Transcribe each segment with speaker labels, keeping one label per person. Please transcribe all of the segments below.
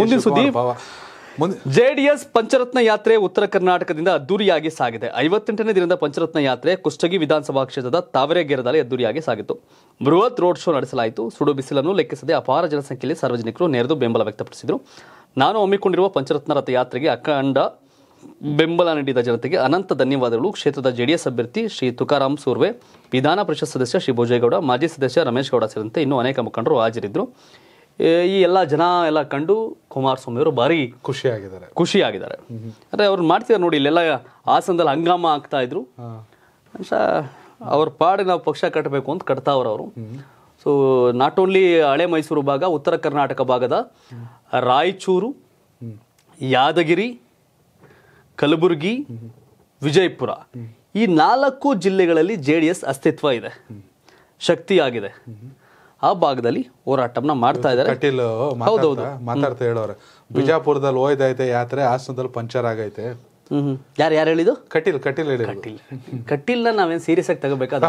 Speaker 1: ಮುಂದಿನ ಸುದ್ದಿ
Speaker 2: ಜೆಡಿಎಸ್ ಪಂಚರತ್ನ ಯಾತ್ರೆ ಉತ್ತರ ಕರ್ನಾಟಕದಿಂದ ಅದ್ದೂರಿಯಾಗಿ ಸಾಗಿದೆ ಐವತ್ತೆಂಟನೇ ದಿನದ ಪಂಚರತ್ನ ಯಾತ್ರೆ ಕುಷ್ಟಗಿ ವಿಧಾನಸಭಾ ಕ್ಷೇತ್ರದ ತಾವರೆಗೆರೆದಲ್ಲಿ ಅದ್ದೂರಿಯಾಗಿ ಸಾಗಿತು ಬೃಹತ್ ರೋಡ್ ಶೋ ನಡೆಸಲಾಯಿತು ಸುಡು ಬಿಸಿಲನ್ನು ಲೆಕ್ಕಿಸದೆ ಅಪಾರ ಜನಸಂಖ್ಯೆಯಲ್ಲಿ ಸಾರ್ವಜನಿಕರು ನೆರೆದು ಬೆಂಬಲ ವ್ಯಕ್ತಪಡಿಸಿದರು ನಾನು ಹಮ್ಮಿಕೊಂಡಿರುವ ಪಂಚರತ್ನ ರಥ ಯಾತ್ರೆಗೆ ಅಖಂಡ ಬೆಂಬಲ ನೀಡಿದ ಜನತೆಗೆ ಅನಂತ ಧನ್ಯವಾದಗಳು ಕ್ಷೇತ್ರದ ಜೆಡಿಎಸ್ ಅಭ್ಯರ್ಥಿ ಶ್ರೀ ತುಕಾರಾಮ್ ಸೂರ್ವೆ ವಿಧಾನ ಪರಿಷತ್ ಸದಸ್ಯ ಶ್ರೀ ಭೋಜೇಗೌಡ ಮಾಜಿ ಸದಸ್ಯ ರಮೇಶ್ ಗೌಡ ಸೇರಿದಂತೆ ಇನ್ನೂ ಅನೇಕ ಮುಖಂಡರು ಹಾಜರಿದ್ದರು ಈ ಎಲ್ಲ ಜನ ಎಲ್ಲ ಕಂಡು ಕುಮಾರಸ್ವಾಮಿ ಅವರು ಭಾರಿ ಖುಷಿಯಾಗಿದ್ದಾರೆ ಖುಷಿಯಾಗಿದ್ದಾರೆ ಅಂದರೆ ಅವ್ರು ಮಾಡ್ತಿದ್ದಾರೆ ನೋಡಿ ಇಲ್ಲೆಲ್ಲ ಆಸನದಲ್ಲಿ ಹಂಗಾಮ ಆಗ್ತಾ ಇದ್ರು ಅವ್ರ ಪಾಡಿ ನಾವು ಪಕ್ಷ ಕಟ್ಟಬೇಕು ಅಂತ ಕಟ್ತಾವ್ರ ಅವರು ಸೊ ನಾಟ್ ಓನ್ಲಿ ಹಳೆ ಮೈಸೂರು ಭಾಗ ಉತ್ತರ ಕರ್ನಾಟಕ ಭಾಗದ ರಾಯಚೂರು ಯಾದಗಿರಿ ಕಲಬುರಗಿ ವಿಜಯಪುರ ಈ ನಾಲ್ಕು ಜಿಲ್ಲೆಗಳಲ್ಲಿ ಜೆ ಡಿ ಎಸ್ ಅಸ್ತಿತ್ವ ಇದೆ ಶಕ್ತಿಯಾಗಿದೆ ಆ ಭಾಗದಲ್ಲಿ ಹೋರಾಟವನ್ನ ಮಾಡ್ತಾ ಇದ್ದಾರೆ ಕಟೀಲ್ ಮಾತಾಡ್ತಾ
Speaker 1: ಹೇಳೋರು ಬಿಜಾಪುರದಲ್ಲಿ ಹೋಯ್ದೈತೆ ಯಾತ್ರೆ ಹಾಸನದಲ್ಲಿ ಪಂಚರ್ ಆಗೈತೆ ಹ್ಮ್ ಯಾರು ಯಾರು ಹೇಳಿದ್ದು ಕಟೀಲ್
Speaker 2: ಕಟೀಲ್ ಹೇಳಿ ಕಟೀಲ್ ಕಟೀಲ್ನ ನಾವೇನ್ ಸೀರಿಯಸ್ ಆಗಿ ತಗೋಬೇಕಾದ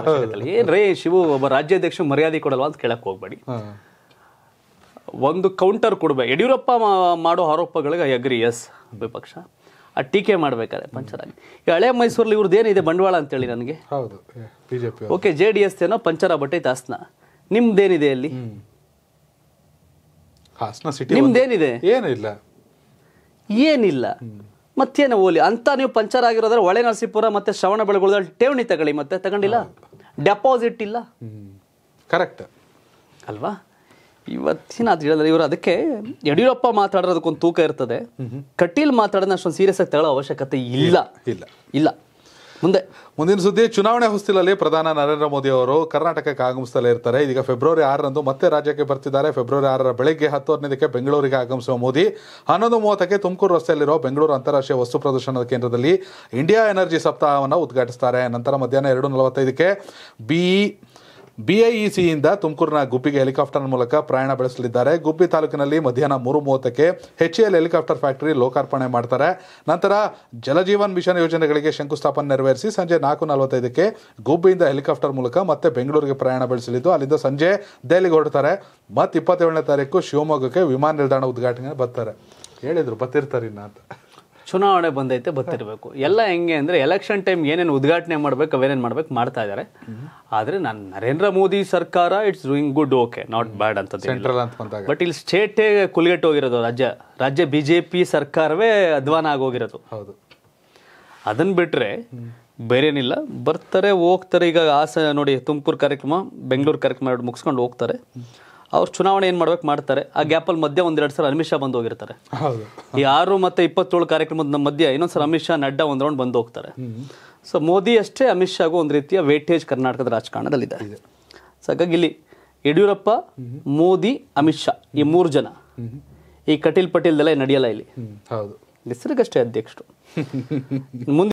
Speaker 2: ಏನ್ ರೇ ಶಿವು ಒಬ್ಬ ರಾಜ್ಯಾಧ್ಯಕ್ಷ ಮರ್ಯಾದೆ ಕೊಡಲ್ವಾ ಅಂತ ಕೇಳಕ್ ಹೋಗ್ಬೇಡಿ ಒಂದು ಕೌಂಟರ್ ಕೊಡ್ಬೇಕು ಯಡಿಯೂರಪ್ಪ ಮಾಡೋ ಆರೋಪಗಳಿಗೆ ಅಗ್ರಿ ಎಸ್ ವಿಪಕ್ಷ ಆ ಟೀಕೆ ಮಾಡ್ಬೇಕಾದ್ರೆ ಪಂಚರ್ ಆಗಿ ಈ ಹಳೆ ಮೈಸೂರಲ್ಲಿ ಇವ್ರದ್ದು ಏನಿದೆ ಬಂಡವಾಳ ಅಂತೇಳಿ ನನಗೆ ಹೌದು ಓಕೆ ಜೆ ಡಿ ಎಸ್ ಏನೋ ಪಂಚರ ಬಟ್ಟೆ ದಾಸ್ನ ನಿಮ್ದೇನಿದೆ ಅಲ್ಲಿ ಹಾಸನ ಸಿಟಿ ನಿಮ್ದೇನಿದೆ ಏನಿಲ್ಲ ಏನಿಲ್ಲ ಮತ್ತೇನು ಓಲಿ ಅಂತ ನೀವು ಪಂಚರ್ ಆಗಿರೋದ್ರೆ ಒಳೆ ನರಸೀಪುರ ಮತ್ತೆ ಶ್ರವಣ ಬೆಳಗೊಳದಲ್ಲಿ ಠೇವಣಿ ತಗೊಳ್ಳಿ ಮತ್ತೆ ತಗೊಂಡಿಲ್ಲ ಡೆಪಾಸಿಟ್ ಇಲ್ಲ ಕರೆಕ್ಟ್ ಅಲ್ವಾ ಇವತ್ತಿನ ಅದು ಹೇಳಿದ್ರೆ ಇವರು ಅದಕ್ಕೆ ಯಡಿಯೂರಪ್ಪ ಮಾತಾಡೋದಕ್ಕೊಂದು ತೂಕ ಇರ್ತದೆ ಕಟೀಲ್ ಮಾತಾಡೋದನ್ನ ಅಷ್ಟೊಂದು ಸೀರಿಯಸ್ ಆಗಿ ತಗೊಳ್ಳೋ ಅವಶ್ಯಕತೆ ಇಲ್ಲ ಇಲ್ಲ ಇಲ್ಲ ಮುಂದೆ ಮುಂದಿನ ಸುದ್ದಿ ಚುನಾವಣೆ ಹೊಸ್ತಿಲಲ್ಲಿ ಪ್ರಧಾನ ನರೇಂದ್ರ ಮೋದಿ ಅವರು ಕರ್ನಾಟಕಕ್ಕೆ ಆಗಮಿಸುತ್ತಲೇ
Speaker 1: ಇರ್ತಾರೆ ಇದೀಗ ಫೆಬ್ರವರಿ ಆರರಂದು ಮತ್ತೆ ರಾಜ್ಯಕ್ಕೆ ಬರ್ತಿದ್ದಾರೆ ಫೆಬ್ರವರಿ ಆರರ ಬೆಳಗ್ಗೆ ಹತ್ತು ಹದಿನೈದಕ್ಕೆ ಬೆಂಗಳೂರಿಗೆ ಆಗಮಿಸುವ ಮೋದಿ ಹನ್ನೊಂದು ಮೂವತ್ತಕ್ಕೆ ತುಮಕೂರು ರಸ್ತೆಯಲ್ಲಿರುವ ಬೆಂಗಳೂರು ಅಂತಾರಾಷ್ಟ್ರೀಯ ವಸ್ತು ಪ್ರದರ್ಶನದ ಕೇಂದ್ರದಲ್ಲಿ ಇಂಡಿಯಾ ಎನರ್ಜಿ ಸಪ್ತಾಹವನ್ನು ಉದ್ಘಾಟಿಸ್ತಾರೆ ನಂತರ ಮಧ್ಯಾಹ್ನ ಎರಡು ನಲವತ್ತೈದಕ್ಕೆ ಬಿ ಬಿಐಇಸಿಯಿಂದ ತುಮಕೂರಿನ ಗುಬ್ಬಿಗೆ ಹೆಲಿಕಾಪ್ಟರ್ ಮೂಲಕ ಪ್ರಯಾಣ ಬೆಳೆಸಲಿದ್ದಾರೆ ಗುಬ್ಬಿ ತಾಲೂಕಿನಲ್ಲಿ ಮಧ್ಯಾಹ್ನ ಮೂರು ಮೂವತ್ತಕ್ಕೆ ಹೆಚ್ ಎಲ್ ಹೆಲಿಕಾಪ್ಟರ್ ಫ್ಯಾಕ್ಟರಿ ಲೋಕಾರ್ಪಣೆ ಮಾಡ್ತಾರೆ ನಂತರ ಜಲಜೀವನ್ ಮಿಷನ್ ಯೋಜನೆಗಳಿಗೆ ಶಂಕುಸ್ಥಾಪನೆ ನೆರವೇರಿಸಿ ಸಂಜೆ ನಾಲ್ಕು ನಲವತ್ತೈದಕ್ಕೆ ಗುಬ್ಬಿಯಿಂದ ಹೆಲಿಕಾಪ್ಟರ್ ಮೂಲಕ ಮತ್ತೆ ಬೆಂಗಳೂರಿಗೆ ಪ್ರಯಾಣ ಬೆಳೆಸಲಿದ್ದು ಅಲ್ಲಿಂದ ಸಂಜೆ ದೆಹಲಿಗೆ ಹೊರಡ್ತಾರೆ ಮತ್ತು ಇಪ್ಪತ್ತೇಳನೇ ತಾರೀಕು ಶಿವಮೊಗ್ಗಕ್ಕೆ ವಿಮಾನ ನಿಲ್ದಾಣ ಉದ್ಘಾಟನೆಗೆ ಬರ್ತಾರೆ ಹೇಳಿದರು ಬತ್ತಿರ್ತಾರೆ ಇನ್ನ ಅಂತ ಚುನಾವಣೆ ಬಂದೈತೆ
Speaker 2: ಗೊತ್ತಿರಬೇಕು ಎಲ್ಲ ಹೆಂಗೆ ಅಂದರೆ ಎಲೆಕ್ಷನ್ ಟೈಮ್ ಏನೇನು ಉದ್ಘಾಟನೆ ಮಾಡಬೇಕು ಅವೇನೇನು ಮಾಡ್ಬೇಕು ಮಾಡ್ತಾ ಇದ್ದಾರೆ ಆದರೆ ನಾನು ನರೇಂದ್ರ ಮೋದಿ ಸರ್ಕಾರ it's doing good okay not bad ಅಂತ ಸೆಂಟ್ರಲ್ ಅಂತ ಬಟ್ ಇಲ್ಲಿ ಸ್ಟೇಟೇ ಕುಲ್ಗೆಟ್ ಹೋಗಿರೋದು ರಾಜ್ಯ ರಾಜ್ಯ ಬಿ ಜೆ ಪಿ ಸರ್ಕಾರವೇ ಅಧ್ವಾನ ಆಗೋಗಿರೋದು ಹೌದು ಅದನ್ನು ಬಿಟ್ಟರೆ ಏನಿಲ್ಲ ಬರ್ತಾರೆ ಹೋಗ್ತಾರೆ ಈಗ ಆಸೆ ನೋಡಿ ತುಮಕೂರು ಕಾರ್ಯಕ್ರಮ ಬೆಂಗಳೂರು ಕಾರ್ಯಕ್ರಮ ಎರಡು ಮುಗಿಸ್ಕೊಂಡು ಹೋಗ್ತಾರೆ ಅವ್ರು ಚುನಾವಣೆ ಏನ್ ಮಾಡ್ಬೇಕು ಮಾಡ್ತಾರೆ ಆ ಮಧ್ಯ ಒಂದ್ ಎರಡು ಸಲ ಅಮಿತ್ ಶಾ ಬಂದು ಹೋಗಿರ್ತಾರೆ ಈ ಆರು ಮತ್ತೆ ಇಪ್ಪತ್ತೇಳು ಕಾರ್ಯಕ್ರಮದ ಮಧ್ಯ ಇನ್ನೊಂದ್ಸಲ ಅಮಿತ್ ಶಾ ನಡ್ಡಾ ಒಂದ್ ರೌಂಡ್ ಬಂದು ಹೋಗ್ತಾರೆ ಸೊ ಮೋದಿ ಅಷ್ಟೇ ಅಮಿತ್ ಶಾಗೂ ಒಂದ್ ರೀತಿಯ ವೇಟೇಜ್ ಕರ್ನಾಟಕದ ರಾಜಕಾರಣದಲ್ಲಿದೆ ಸೊ ಹಾಗಾಗಿ ಇಲ್ಲಿ ಯಡಿಯೂರಪ್ಪ ಮೋದಿ ಅಮಿತ್ ಶಾ ಈ ಮೂರು ಜನ ಈ ಕಟೀಲ್ ಪಟೀಲ್ದೆಲ್ಲ ನಡೆಯಲ್ಲ ಇಲ್ಲಿ ಹೌದು ಹೆಸರಿಗಷ್ಟೇ ಅಧ್ಯಕ್ಷರು